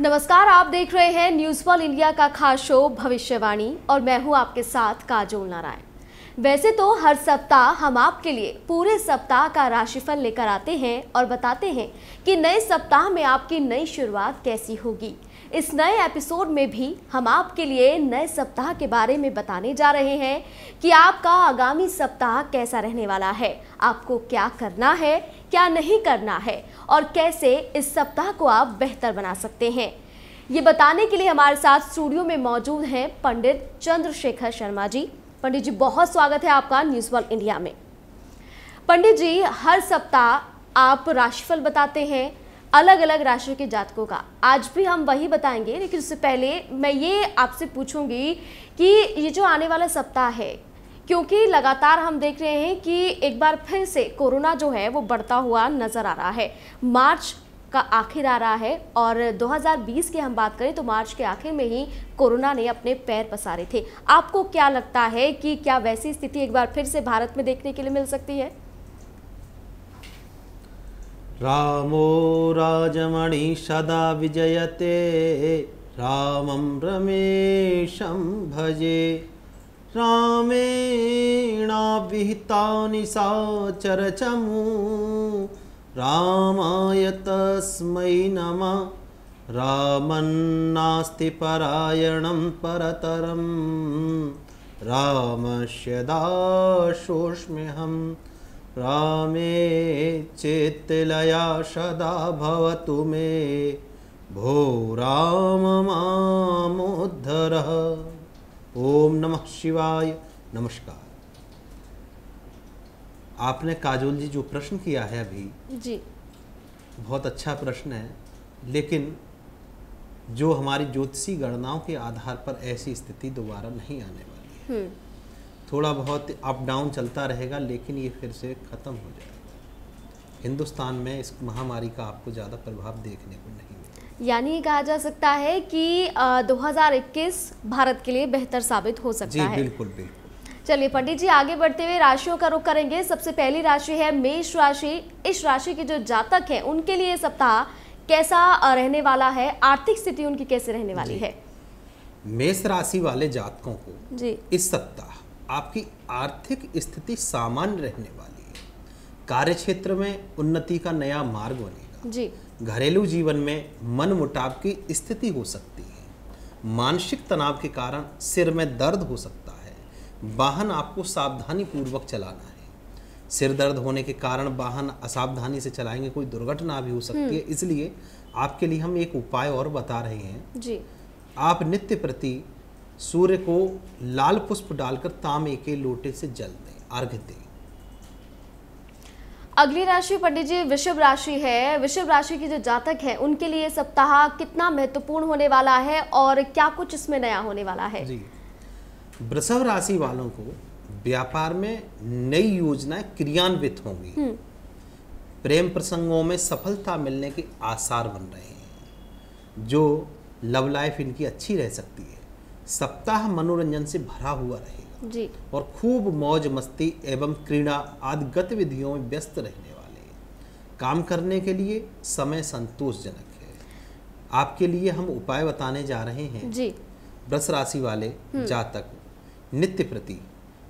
नमस्कार आप देख रहे हैं न्यूज वन इंडिया का खास शो भविष्यवाणी और मैं हूं आपके साथ काजोल नारायण वैसे तो हर सप्ताह हम आपके लिए पूरे सप्ताह का राशिफल लेकर आते हैं और बताते हैं कि नए सप्ताह में आपकी नई शुरुआत कैसी होगी इस नए एपिसोड में भी हम आपके लिए नए सप्ताह के बारे में बताने जा रहे हैं कि आपका आगामी सप्ताह कैसा रहने वाला है आपको क्या करना है क्या नहीं करना है और कैसे इस सप्ताह को आप बेहतर बना सकते हैं ये बताने के लिए हमारे साथ स्टूडियो में मौजूद हैं पंडित चंद्रशेखर शर्मा जी पंडित जी बहुत स्वागत है आपका न्यूज़ वर्ल्ड इंडिया में पंडित जी हर सप्ताह आप राशिफल बताते हैं अलग अलग राशियों के जातकों का आज भी हम वही बताएंगे लेकिन उससे पहले मैं ये आपसे पूछूंगी कि ये जो आने वाला सप्ताह है क्योंकि लगातार हम देख रहे हैं कि एक बार फिर से कोरोना जो है वो बढ़ता हुआ नज़र आ रहा है मार्च का आखिर आ रहा है और 2020 की हम बात करें तो मार्च के आखिर में ही कोरोना ने अपने पैर पसारे थे आपको क्या लगता है कि क्या वैसी स्थिति एक बार फिर से भारत में देखने के लिए मिल सकती है रामो राजमणि सदा विजयते रामं रमेशं भजे रामेणा विहितानि सा चरचमु रामाय तस्मै नमः रामन्नास्ति परायणं परतरं रामस्य दाशोष्म्यहम् रामे चेतलया सदा भवतु मे भो राम मामोद्धर ओम नमः शिवाय नमस्कार आपने काजोल जी जो प्रश्न किया है अभी जी बहुत अच्छा प्रश्न है लेकिन जो हमारी ज्योतिषी गणनाओं के आधार पर ऐसी स्थिति दोबारा नहीं आने वाली है हम्म। थोड़ा बहुत अप डाउन चलता रहेगा लेकिन ये फिर से ख़त्म हो जाएगा हिंदुस्तान में इस महामारी का आपको ज़्यादा प्रभाव देखने को नहीं यानी कहा जा सकता है कि 2021 भारत के लिए बेहतर साबित हो सकता जी, है बिल्कुल बिल्कुल चलिए पंडित जी आगे बढ़ते हुए राशियों का रुख करेंगे सबसे पहली राशि है मेष राशि इस राशि के जो जातक हैं उनके लिए सप्ताह कैसा रहने वाला है आर्थिक स्थिति उनकी कैसे रहने वाली है मेष राशि वाले जातकों को जी इस सप्ताह आपकी आर्थिक स्थिति सामान्य रहने वाली है कार्य क्षेत्र में उन्नति का नया मार्ग बनेगा जी घरेलू जीवन में मन मुटाव की स्थिति हो सकती है मानसिक तनाव के कारण सिर में दर्द हो सकता है वाहन आपको सावधानी पूर्वक चलाना है सिर दर्द होने के कारण वाहन असावधानी से चलाएंगे कोई दुर्घटना भी हो सकती है हम्म। इसलिए आपके लिए हम एक उपाय और बता रहे हैं जी आप नित्य प्रति सूर्य को लाल पुष्प डालकर तांबे के लोटे से जल दें अर्घ दें अगली राशि पंडित जी वृषभ राशि है वृषभ राशि की जो जातक है उनके लिए सप्ताह कितना महत्वपूर्ण होने वाला है और क्या कुछ इसमें नया होने वाला है जी वृषभ राशि वालों को व्यापार में नई योजनाएं क्रियान्वित होंगी हम्म। प्रेम प्रसंगों में सफलता मिलने के आसार बन रहे हैं जो लव लाइफ इनकी अच्छी रह सकती है सप्ताह मनोरंजन से भरा हुआ रहेगा जी और खूब मौज मस्ती एवं क्रीड़ा आदि गतिविधियों में व्यस्त रहने वाले काम करने के लिए समय संतोषजनक है आपके लिए हम उपाय बताने जा रहे हैं जी ब्रस राशि वाले हम्म। जातक नित्य प्रति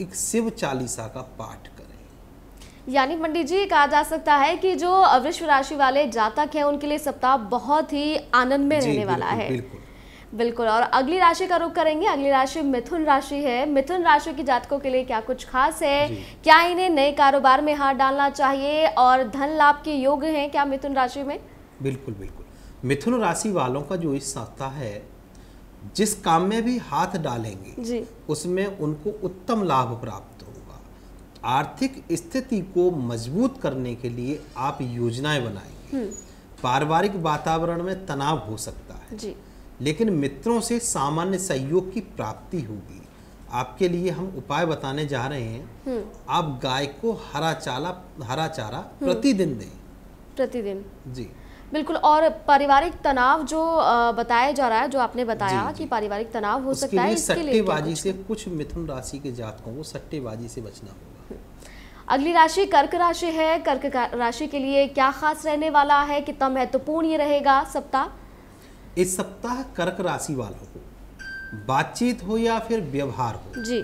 एक शिव चालीसा का पाठ करें यानी पंडित जी कहा जा सकता है कि जो वृश्व राशि वाले जातक हैं उनके लिए सप्ताह बहुत ही आनंद में रहने वाला है बिल्कुल बिल्कुल और अगली राशि का रुख करेंगे अगली राशि मिथुन राशि है मिथुन राशि की जातकों के लिए क्या कुछ खास है क्या इन्हें नए कारोबार में हाथ डालना चाहिए और धन लाभ के योग है क्या मिथुन राशि में बिल्कुल बिल्कुल मिथुन राशि वालों का जो इस सप्ताह है जिस काम में भी हाथ डालेंगे उसमें उनको उत्तम लाभ प्राप्त होगा आर्थिक स्थिति को मजबूत करने के लिए आप योजनाएं बनाएंगे हम्म। पारिवारिक वातावरण में तनाव हो सकता है जी। लेकिन मित्रों से सामान्य सहयोग की प्राप्ति होगी आपके लिए हम उपाय बताने जा रहे हैं हम्म। आप गाय को हरा चाला हरा चारा हम्म। प्रतिदिन दें प्रतिदिन जी बिल्कुल और पारिवारिक तनाव जो बताया जा रहा है जो आपने बताया जी, कि पारिवारिक तनाव हो सकता है सट्टेबाजी से कुछ मिथुन राशि के जातकों को सट्टेबाजी से बचना होगा हम्म। अगली राशि कर्क राशि है कर्क राशि के लिए क्या खास रहने वाला है कितना महत्वपूर्ण ये रहेगा सप्ताह इस सप्ताह कर्क राशि वालों को बातचीत हो या फिर व्यवहार हो जी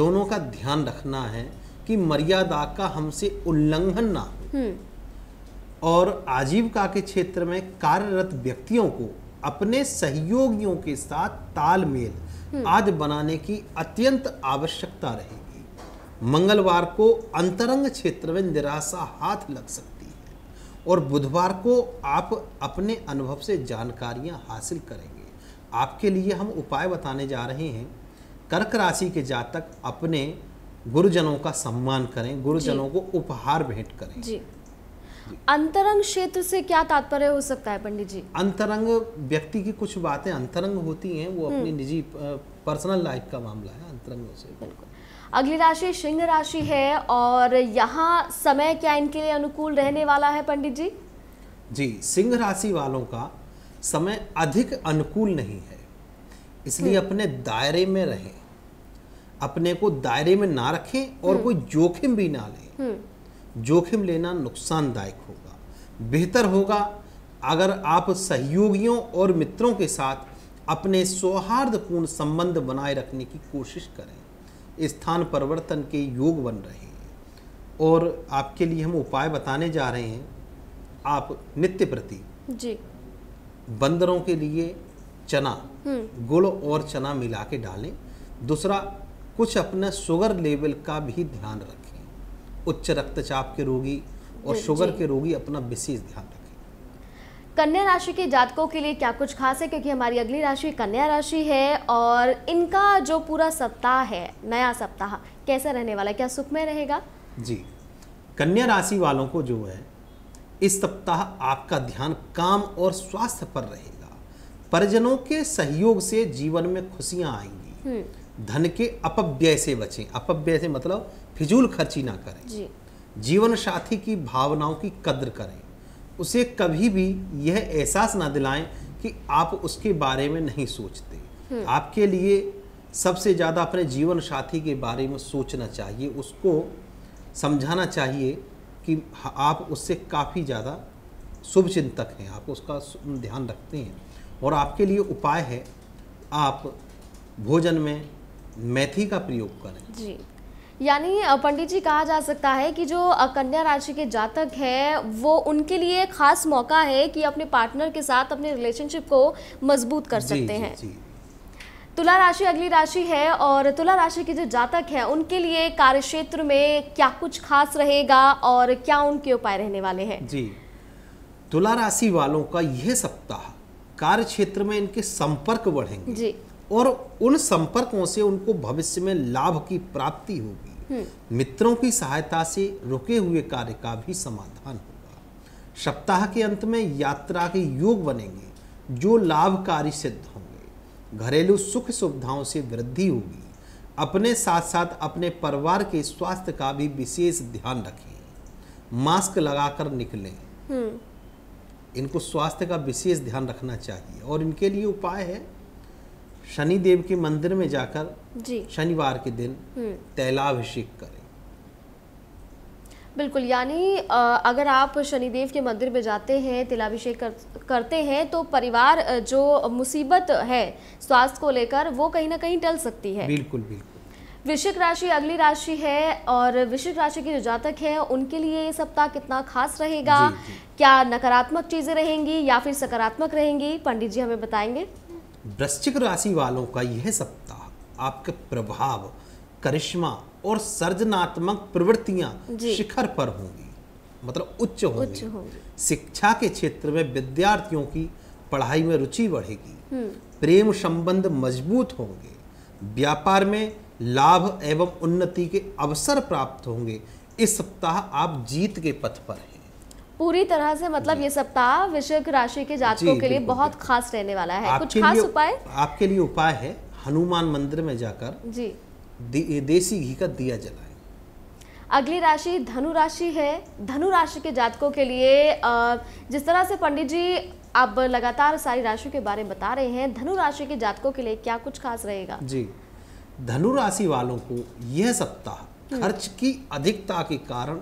दोनों का ध्यान रखना है कि मर्यादा का हमसे उल्लंघन ना हो हम्म। और आजीविका के क्षेत्र में कार्यरत व्यक्तियों को अपने सहयोगियों के साथ तालमेल हम्म। आज बनाने की अत्यंत आवश्यकता रहेगी मंगलवार को अंतरंग क्षेत्र में निराशा हाथ लग सकती और बुधवार को आप अपने अनुभव से जानकारियां हासिल करेंगे आपके लिए हम उपाय बताने जा रहे हैं कर्क राशि के जातक अपने गुरुजनों का सम्मान करें गुरुजनों को उपहार भेंट करें जी अंतरंग क्षेत्र से क्या तात्पर्य हो सकता है पंडित जी अंतरंग व्यक्ति की कुछ बातें अंतरंग होती हैं वो हम्म। अपनी निजी पर्सनल लाइफ का मामला है अंतरंग से बिल्कुल अगली राशि सिंह राशि है और यहाँ समय क्या इनके लिए अनुकूल रहने वाला है पंडित जी जी सिंह राशि वालों का समय अधिक अनुकूल नहीं है इसलिए हम्म। अपने दायरे में रहें अपने को दायरे में ना रखें और हम्म। कोई जोखिम भी ना लें हम्म। जोखिम लेना नुकसानदायक होगा बेहतर होगा अगर आप सहयोगियों और मित्रों के साथ अपने सौहार्दपूर्ण संबंध बनाए रखने की कोशिश करें स्थान परिवर्तन के योग बन रहे हैं और आपके लिए हम उपाय बताने जा रहे हैं आप नित्य प्रति जी बंदरों के लिए चना हम्म। गुड़ और चना मिला के डालें दूसरा कुछ अपने शुगर लेवल का भी ध्यान रखें उच्च रक्तचाप के रोगी और शुगर के रोगी अपना विशेष ध्यान रखें कन्या राशि के जातकों के लिए क्या कुछ खास है क्योंकि हमारी अगली राशि कन्या राशि है और इनका जो पूरा सप्ताह है नया सप्ताह कैसा रहने वाला है क्या सुखमय रहेगा जी कन्या राशि वालों को जो है इस सप्ताह आपका ध्यान काम और स्वास्थ्य पर रहेगा परिजनों के सहयोग से जीवन में खुशियां आएंगी हम्म। धन के अपव्यय से बचें अपव्यय से मतलब फिजूल खर्ची ना करें जी। जीवन साथी की भावनाओं की कद्र करें उसे कभी भी यह एहसास ना दिलाएं कि आप उसके बारे में नहीं सोचते हम्म। आपके लिए सबसे ज़्यादा अपने जीवन साथी के बारे में सोचना चाहिए उसको समझाना चाहिए कि आप उससे काफ़ी ज़्यादा शुभ चिंतक हैं आप उसका ध्यान रखते हैं और आपके लिए उपाय है आप भोजन में मेथी का प्रयोग करें जी यानी पंडित जी कहा जा सकता है कि जो कन्या राशि के जातक है वो उनके लिए खास मौका है कि अपने पार्टनर के साथ अपने रिलेशनशिप को मजबूत कर सकते हैं तुला राशि अगली राशि है और तुला राशि के जो जातक हैं उनके लिए कार्य क्षेत्र में क्या कुछ खास रहेगा और क्या उनके उपाय रहने वाले हैं जी तुला राशि वालों का यह सप्ताह कार्य क्षेत्र में इनके संपर्क बढ़ेंगे जी और उन संपर्कों से उनको भविष्य में लाभ की प्राप्ति होगी हम्म। मित्रों की सहायता से रुके हुए कार्य का भी समाधान होगा सप्ताह के अंत में यात्रा के योग बनेंगे जो लाभकारी सिद्ध होंगे घरेलू सुख सुविधाओं से वृद्धि होगी अपने साथ साथ अपने परिवार के स्वास्थ्य का भी विशेष ध्यान रखें मास्क लगाकर निकलें हम्म। इनको स्वास्थ्य का विशेष ध्यान रखना चाहिए और इनके लिए उपाय है शनि देव के मंदिर में जाकर शनिवार के दिन हम्म। तैलाभिषेक करें बिल्कुल यानी अगर आप शनिदेव के मंदिर में जाते हैं तिलाभिषेक कर, करते हैं तो परिवार जो मुसीबत है स्वास्थ्य को लेकर वो कहीं ना कहीं टल सकती है बिल्कुल बिल्कुल वृश्चिक राशि अगली राशि है और वृश्चिक राशि के जो जातक हैं उनके लिए ये सप्ताह कितना खास रहेगा जी, जी। क्या नकारात्मक चीज़ें रहेंगी या फिर सकारात्मक रहेंगी पंडित जी हमें बताएंगे वृश्चिक राशि वालों का यह सप्ताह आपके प्रभाव करिश्मा और सर्जनात्मक प्रवृत्तियां शिखर पर होंगी मतलब उच्च होंगी शिक्षा के क्षेत्र में विद्यार्थियों की पढ़ाई में रुचि बढ़ेगी हम्म। प्रेम संबंध मजबूत होंगे व्यापार में लाभ एवं उन्नति के अवसर प्राप्त होंगे इस सप्ताह आप जीत के पथ पर हैं पूरी तरह से मतलब ये सप्ताह वृश्चिक राशि के जातकों के लिए बहुत खास रहने वाला है कुछ खास उपाय आपके लिए उपाय है हनुमान मंदिर में जाकर जी देसी घी का दिया जलाए अगली राशि धनु राशि है धनु राशि के जातकों के लिए जिस तरह से पंडित जी आप लगातार सारी राशियों के बारे में बता रहे हैं धनु राशि के जातकों के लिए क्या कुछ खास रहेगा जी धनु राशि वालों को यह सप्ताह हम्म। खर्च की अधिकता के कारण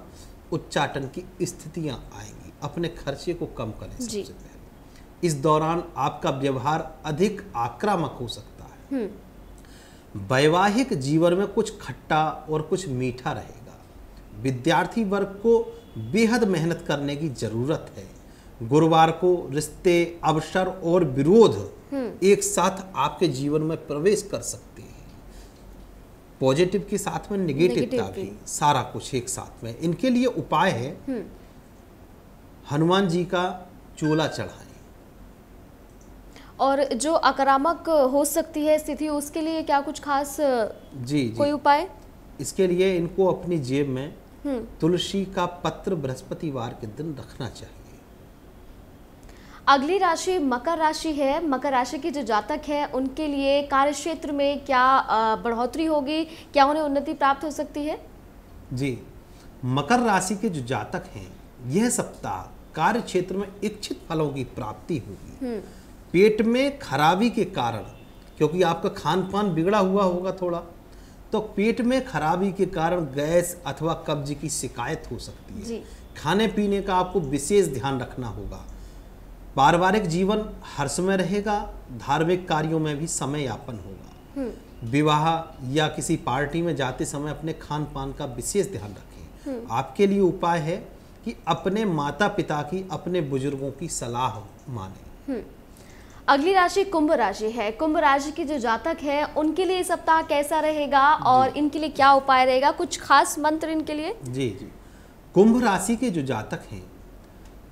उच्चाटन की स्थितियां आएंगी अपने खर्चे को कम करें सबसे पहले इस दौरान आपका व्यवहार अधिक आक्रामक हो सकता है हम्म। वैवाहिक जीवन में कुछ खट्टा और कुछ मीठा रहेगा विद्यार्थी वर्ग को बेहद मेहनत करने की जरूरत है गुरुवार को रिश्ते अवसर और विरोध हम्म। एक साथ आपके जीवन में प्रवेश कर सकते हैं पॉजिटिव के साथ में निगेटिव का भी सारा कुछ एक साथ में इनके लिए उपाय है हम्म। हनुमान जी का चोला चढ़ाए और जो आक्रामक हो सकती है स्थिति उसके लिए क्या कुछ खास जी, जी कोई उपाय इसके लिए इनको अपनी जेब में हम्म। तुलसी का पत्र बृहस्पतिवार के दिन रखना चाहिए अगली राशि मकर राशि है मकर राशि के जो जातक है उनके लिए कार्य क्षेत्र में क्या बढ़ोतरी होगी क्या उन्हें उन्नति प्राप्त हो सकती है जी मकर राशि के जो जातक हैं यह सप्ताह कार्य क्षेत्र में इच्छित फलों की प्राप्ति होगी हम्म। पेट में खराबी के कारण क्योंकि आपका खान पान बिगड़ा हुआ होगा थोड़ा तो पेट में खराबी के कारण गैस अथवा कब्ज की शिकायत हो सकती है खाने पीने का आपको विशेष ध्यान रखना होगा पारिवारिक जीवन हर समय रहेगा धार्मिक कार्यों में भी समय यापन होगा हम्म। विवाह या किसी पार्टी में जाते समय अपने खान पान का विशेष ध्यान रखें हम्म। आपके लिए उपाय है कि अपने माता पिता की अपने बुजुर्गों की सलाह माने हम्म। अगली राशि कुंभ राशि है कुंभ राशि के जो जातक हैं उनके लिए सप्ताह कैसा रहेगा और इनके लिए क्या उपाय रहेगा कुछ खास मंत्र इनके लिए जी जी कुंभ राशि के जो जातक हैं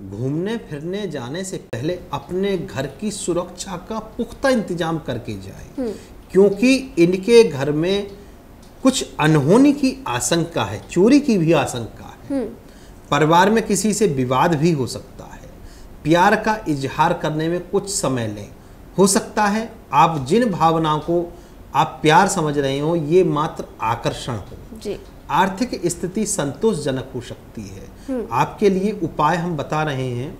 घूमने फिरने जाने से पहले अपने घर की सुरक्षा का पुख्ता इंतजाम करके जाए हम्म। क्योंकि इनके घर में कुछ अनहोनी की आशंका है चोरी की भी आशंका है हम्म। परिवार में किसी से विवाद भी हो सकता है प्यार का इजहार करने में कुछ समय लें हो सकता है आप जिन भावनाओं को आप प्यार समझ रहे हो ये मात्र आकर्षण हो जी आर्थिक स्थिति संतोषजनक हो सकती है हम्म। आपके लिए उपाय हम बता रहे हैं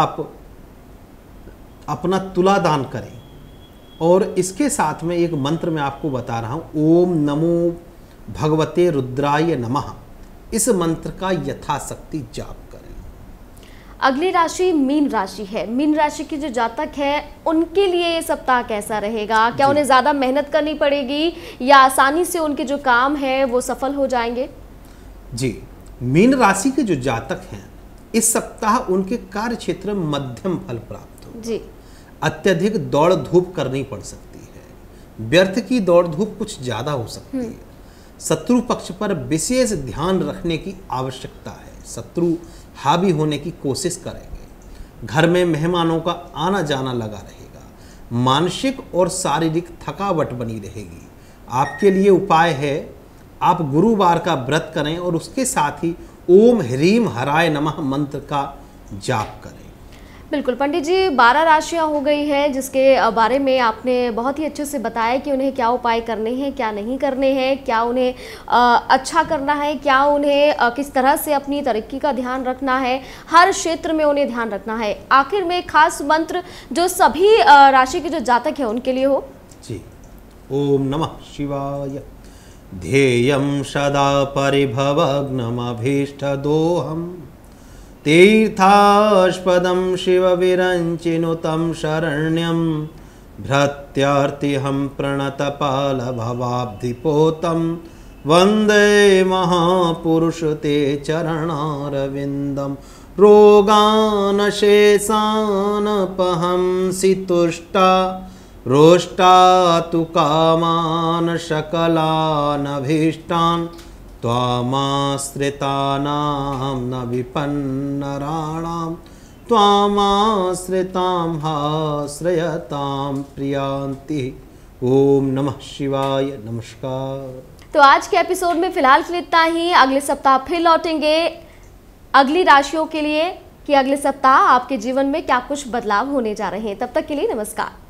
आप अपना तुला दान करें और इसके साथ में एक मंत्र मैं आपको बता रहा हूँ ओम नमो भगवते रुद्राय नमः इस मंत्र का यथाशक्ति जाप अगली राशि मीन राशि है मीन राशि की जो जातक है उनके लिए ये सप्ताह कैसा रहेगा क्या उन्हें ज़्यादा मेहनत करनी पड़ेगी या आसानी से उनके जो काम है वो सफल हो जाएंगे जी मीन राशि के जो जातक हैं इस सप्ताह उनके कार्य क्षेत्र में मध्यम फल प्राप्त हो जी अत्यधिक दौड़ धूप करनी पड़ सकती है व्यर्थ की दौड़ धूप कुछ ज़्यादा हो सकती हम्म। है शत्रु पक्ष पर विशेष ध्यान रखने की आवश्यकता है शत्रु हावी होने की कोशिश करेंगे घर में मेहमानों का आना जाना लगा रहेगा मानसिक और शारीरिक थकावट बनी रहेगी आपके लिए उपाय है आप गुरुवार का व्रत करें और उसके साथ ही ओम ह्रीम हराय नमः मंत्र का जाप करें बिल्कुल पंडित जी बारह राशियां हो गई हैं जिसके बारे में आपने बहुत ही अच्छे से बताया कि उन्हें क्या उपाय करने हैं क्या नहीं करने हैं क्या उन्हें अच्छा करना है क्या उन्हें किस तरह से अपनी तरक्की का ध्यान रखना है हर क्षेत्र में उन्हें ध्यान रखना है आखिर में खास मंत्र जो सभी राशि के जो जातक हैं उनके लिए हो जी ओम नम शिवाय ध्येय सदा दोहम शिव विरचि तीर्थास्पदं शिवविरञ्चिनुतं शरण्यं भ्रत्यार्तिहं प्रणतपालभवाब्धिपोतं वंदे महापुरुष ते चरणारविंदम रोगानशेषानपहंसि रोष्टा तु कामान् शकलानभीष्टान् त्वामाश्रितानां न विपन्नराणां त्वामाश्रितां हाश्रयतां प्रियांति ओम नमः शिवाय नमस्कार तो आज के एपिसोड में फिलहाल के लिए इतना ही अगले सप्ताह फिर लौटेंगे अगली राशियों के लिए कि अगले सप्ताह आपके जीवन में क्या कुछ बदलाव होने जा रहे हैं तब तक के लिए नमस्कार